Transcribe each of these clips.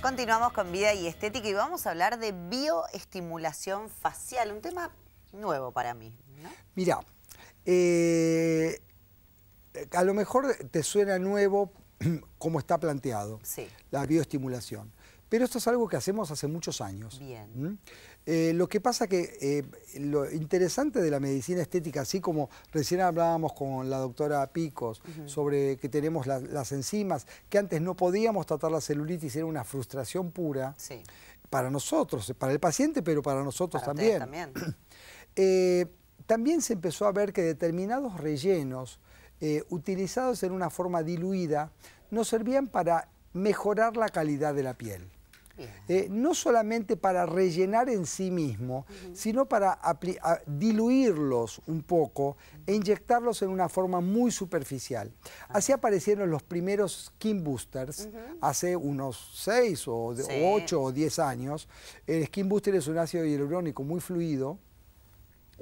Continuamos con vida y estética y vamos a hablar de bioestimulación facial, un tema nuevo para mí. ¿no? Mira, eh, a lo mejor te suena nuevo como está planteado, la bioestimulación. Pero esto es algo que hacemos hace muchos años. Bien. ¿Mm? Eh, lo que pasa que eh, lo interesante de la medicina estética, así como recién hablábamos con la doctora Picos sobre que tenemos las enzimas, que antes no podíamos tratar la celulitis, era una frustración pura para nosotros, para el paciente, pero para nosotros también. Eh, también se empezó a ver que determinados rellenos eh, utilizados en una forma diluida, nos servían para mejorar la calidad de la piel. Eh, no solamente para rellenar en sí mismo, sino para diluirlos un poco e inyectarlos en una forma muy superficial. Ah. Así aparecieron los primeros skin boosters hace unos 6 o 8 o 10 años. El skin booster es un ácido hialurónico muy fluido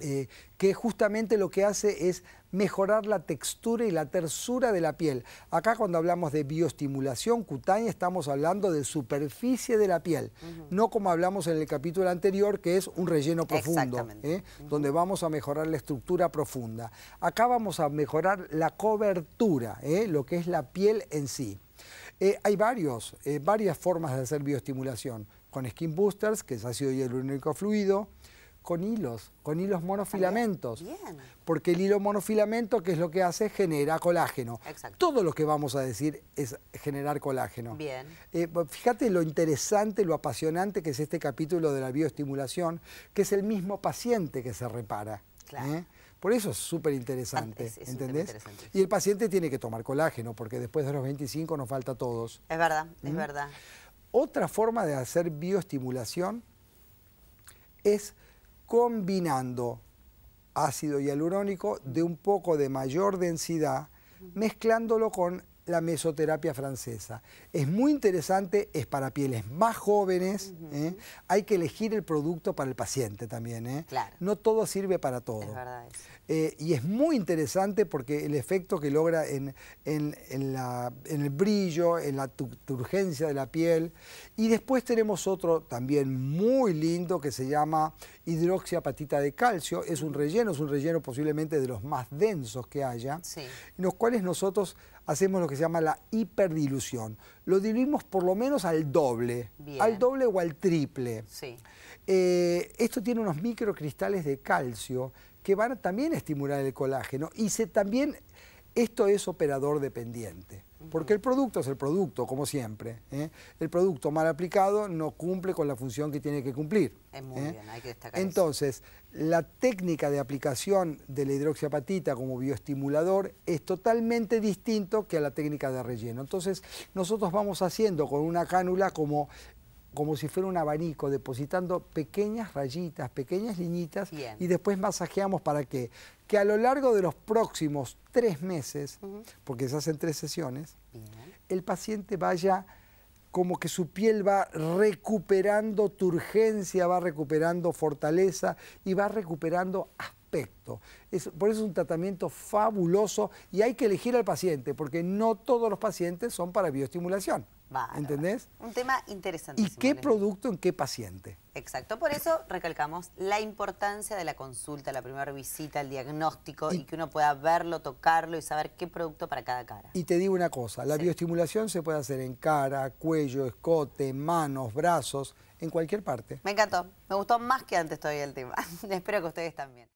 eh, que justamente lo que hace es mejorar la textura y la tersura de la piel. Acá cuando hablamos de bioestimulación cutánea estamos hablando de superficie de la piel, no como hablamos en el capítulo anterior que es un relleno profundo, ¿eh? donde vamos a mejorar la estructura profunda. Acá vamos a mejorar la cobertura, ¿eh? lo que es la piel en sí. hay varios, varias formas de hacer bioestimulación, con skin boosters, que es ácido único fluido, con hilos, con hilos monofilamentos. Ah, bien. Porque el hilo monofilamento, ¿qué es lo que hace? Genera colágeno. Exacto. Todo lo que vamos a decir es generar colágeno. Bien. Eh, pues, fíjate lo interesante, lo apasionante que es este capítulo de la bioestimulación, que es el mismo paciente que se repara. ¿eh? Por eso es súper interesante, ¿entendés? Y el paciente tiene que tomar colágeno, porque después de los 25 nos falta todos. Es verdad, es ¿Mm? verdad. Otra forma de hacer bioestimulación es combinando ácido hialurónico de un poco de mayor densidad, mezclándolo con la mesoterapia francesa. Es muy interesante, es para pieles más jóvenes, ¿eh? hay que elegir el producto para el paciente también. ¿eh? No todo sirve para todo. Es verdad eh, y es muy interesante porque el efecto que logra en, el brillo, en la turgencia de la piel. Y después tenemos otro también muy lindo que se llama hidroxiapatita de calcio. Es un relleno, es un relleno posiblemente de los más densos que haya, sí. los cuales nosotros hacemos lo que se llama la hiperdilución. Lo diluimos por lo menos al doble, al doble o al triple. Eh, esto tiene unos microcristales de calcio que van también a estimular el colágeno y se también esto es operador dependiente. Porque el producto es el producto, como siempre. ¿eh? El producto mal aplicado no cumple con la función que tiene que cumplir. Es muy ¿eh? bien, hay que Entonces, la técnica de aplicación de la hidroxiapatita como bioestimulador es totalmente distinto que a la técnica de relleno. Entonces, nosotros vamos haciendo con una cánula como como si fuera un abanico, depositando pequeñas rayitas, pequeñas liñitas y después masajeamos para que, que a lo largo de los próximos tres meses, porque se hacen tres sesiones, el paciente vaya como que su piel va recuperando turgencia, va recuperando fortaleza y va recuperando aspecto. Es, por eso es un tratamiento fabuloso y hay que elegir al paciente, porque no todos los pacientes son para bioestimulación. ¿Entendés? Un tema interesante. ¿Y qué producto en qué paciente? Exacto, por eso recalcamos la importancia de la consulta, la primera visita, el diagnóstico y, que uno pueda verlo, tocarlo y saber qué producto para cada cara. Y te digo una cosa, la bioestimulación se puede hacer en cara, cuello, escote, manos, brazos, en cualquier parte. Me encantó, me gustó más que antes todavía el tema. Espero que ustedes también.